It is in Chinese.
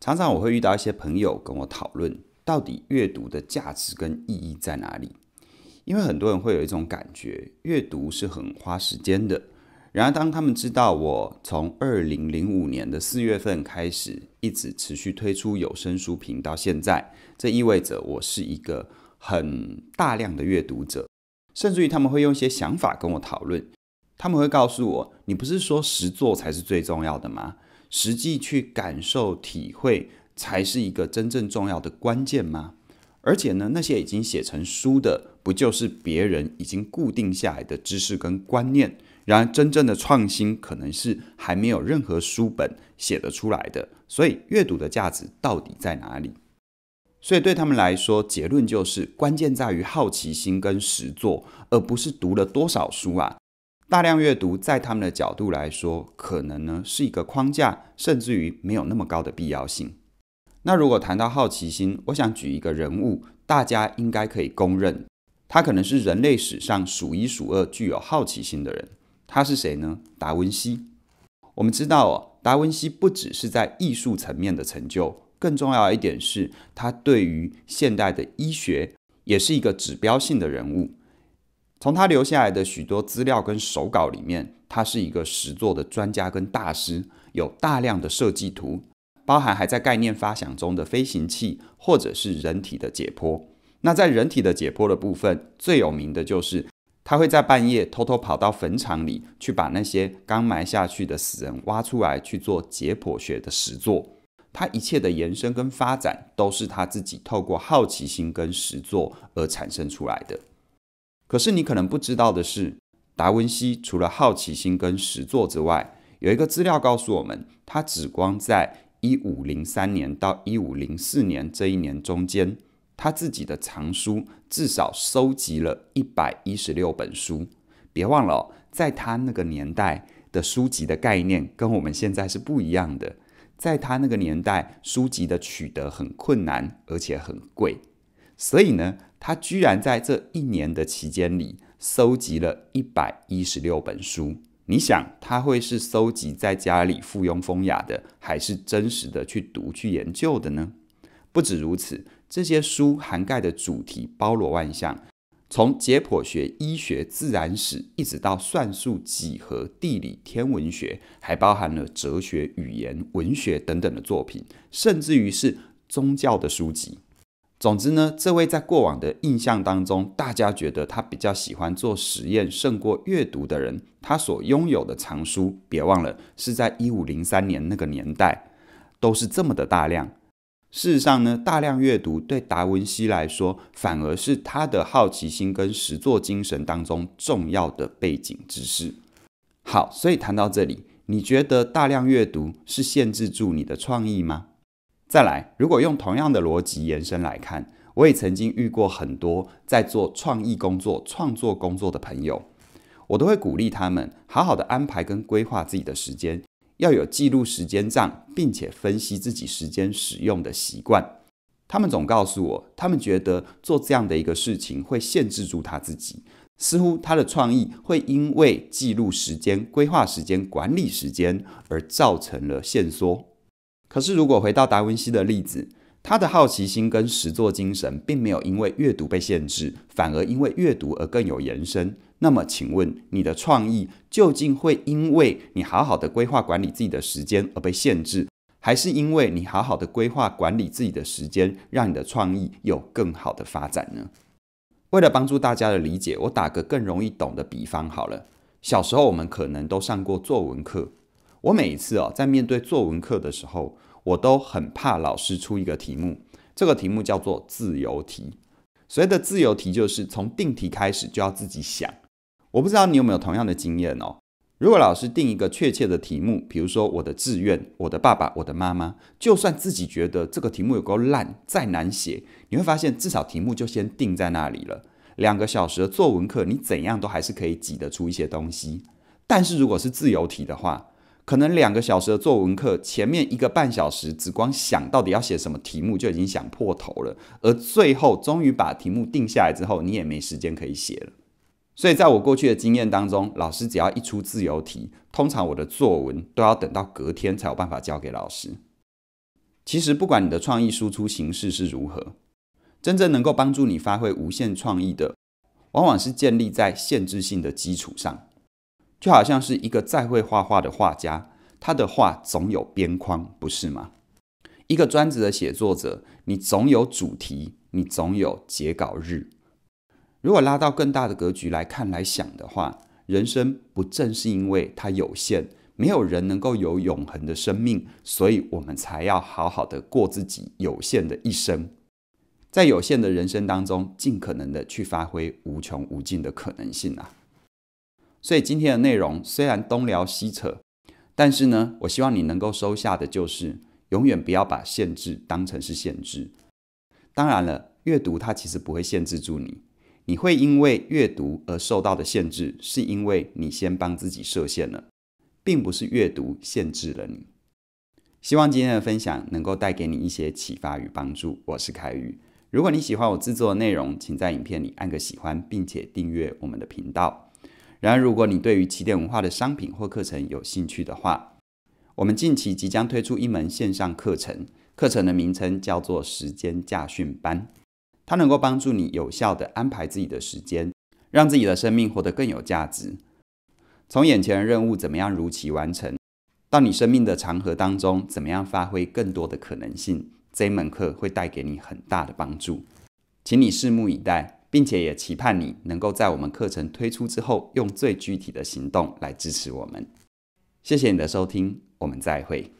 常常我会遇到一些朋友跟我讨论，到底阅读的价值跟意义在哪里？因为很多人会有一种感觉，阅读是很花时间的。然而，当他们知道我从二零零五年的四月份开始，一直持续推出有声书频到现在，这意味着我是一个很大量的阅读者。甚至于他们会用一些想法跟我讨论，他们会告诉我：“你不是说实做才是最重要的吗？”实际去感受、体会，才是一个真正重要的关键吗？而且呢，那些已经写成书的，不就是别人已经固定下来的知识跟观念？然而，真正的创新可能是还没有任何书本写得出来的。所以，阅读的价值到底在哪里？所以对他们来说，结论就是：关键在于好奇心跟实作，而不是读了多少书啊。大量阅读，在他们的角度来说，可能呢是一个框架，甚至于没有那么高的必要性。那如果谈到好奇心，我想举一个人物，大家应该可以公认，他可能是人类史上数一数二具有好奇心的人。他是谁呢？达文西。我们知道，哦，达文西不只是在艺术层面的成就，更重要一点是，他对于现代的医学也是一个指标性的人物。从他留下来的许多资料跟手稿里面，他是一个石作的专家跟大师，有大量的设计图，包含还在概念发想中的飞行器，或者是人体的解剖。那在人体的解剖的部分，最有名的就是他会在半夜偷偷跑到坟场里去，把那些刚埋下去的死人挖出来去做解剖学的石作。他一切的延伸跟发展，都是他自己透过好奇心跟石作而产生出来的。可是你可能不知道的是，达文西除了好奇心跟实作之外，有一个资料告诉我们，他只光在一五零三年到一五零四年这一年中间，他自己的藏书至少收集了一百一十六本书。别忘了，在他那个年代的书籍的概念跟我们现在是不一样的，在他那个年代，书籍的取得很困难，而且很贵，所以呢。他居然在这一年的期间里收集了一百一十六本书。你想，他会是收集在家里附庸风雅的，还是真实的去读去研究的呢？不止如此，这些书涵盖的主题包罗万象，从解剖学、医学、自然史，一直到算术、几何、地理、天文学，还包含了哲学、语言、文学等等的作品，甚至于是宗教的书籍。总之呢，这位在过往的印象当中，大家觉得他比较喜欢做实验胜过阅读的人，他所拥有的藏书，别忘了是在一五零三年那个年代，都是这么的大量。事实上呢，大量阅读对达文西来说，反而是他的好奇心跟实作精神当中重要的背景知识。好，所以谈到这里，你觉得大量阅读是限制住你的创意吗？再来，如果用同样的逻辑延伸来看，我也曾经遇过很多在做创意工作、创作工作的朋友，我都会鼓励他们好好的安排跟规划自己的时间，要有记录时间账，并且分析自己时间使用的习惯。他们总告诉我，他们觉得做这样的一个事情会限制住他自己，似乎他的创意会因为记录时间、规划时间、管理时间而造成了限缩。可是，如果回到达文西的例子，他的好奇心跟实作精神并没有因为阅读被限制，反而因为阅读而更有延伸。那么，请问你的创意究竟会因为你好好的规划管理自己的时间而被限制，还是因为你好好的规划管理自己的时间，让你的创意有更好的发展呢？为了帮助大家的理解，我打个更容易懂的比方好了。小时候我们可能都上过作文课。我每一次哦，在面对作文课的时候，我都很怕老师出一个题目。这个题目叫做自由题。所谓的自由题，就是从定题开始就要自己想。我不知道你有没有同样的经验哦。如果老师定一个确切的题目，比如说我的志愿、我的爸爸、我的妈妈，就算自己觉得这个题目有够烂，再难写，你会发现至少题目就先定在那里了。两个小时的作文课，你怎样都还是可以挤得出一些东西。但是如果是自由题的话，可能两个小时的作文课，前面一个半小时只光想到底要写什么题目就已经想破头了，而最后终于把题目定下来之后，你也没时间可以写了。所以，在我过去的经验当中，老师只要一出自由题，通常我的作文都要等到隔天才有办法交给老师。其实，不管你的创意输出形式是如何，真正能够帮助你发挥无限创意的，往往是建立在限制性的基础上。就好像是一个再会画画的画家，他的画总有边框，不是吗？一个专职的写作者，你总有主题，你总有截稿日。如果拉到更大的格局来看、来想的话，人生不正是因为它有限，没有人能够有永恒的生命，所以我们才要好好的过自己有限的一生，在有限的人生当中，尽可能的去发挥无穷无尽的可能性啊。所以今天的内容虽然东聊西扯，但是呢，我希望你能够收下的就是，永远不要把限制当成是限制。当然了，阅读它其实不会限制住你。你会因为阅读而受到的限制，是因为你先帮自己设限了，并不是阅读限制了你。希望今天的分享能够带给你一些启发与帮助。我是凯宇，如果你喜欢我制作的内容，请在影片里按个喜欢，并且订阅我们的频道。然而，如果你对于起点文化的商品或课程有兴趣的话，我们近期即将推出一门线上课程，课程的名称叫做“时间驾训班”，它能够帮助你有效地安排自己的时间，让自己的生命活得更有价值。从眼前的任务怎么样如期完成，到你生命的长河当中怎么样发挥更多的可能性，这一门课会带给你很大的帮助，请你拭目以待。并且也期盼你能够在我们课程推出之后，用最具体的行动来支持我们。谢谢你的收听，我们再会。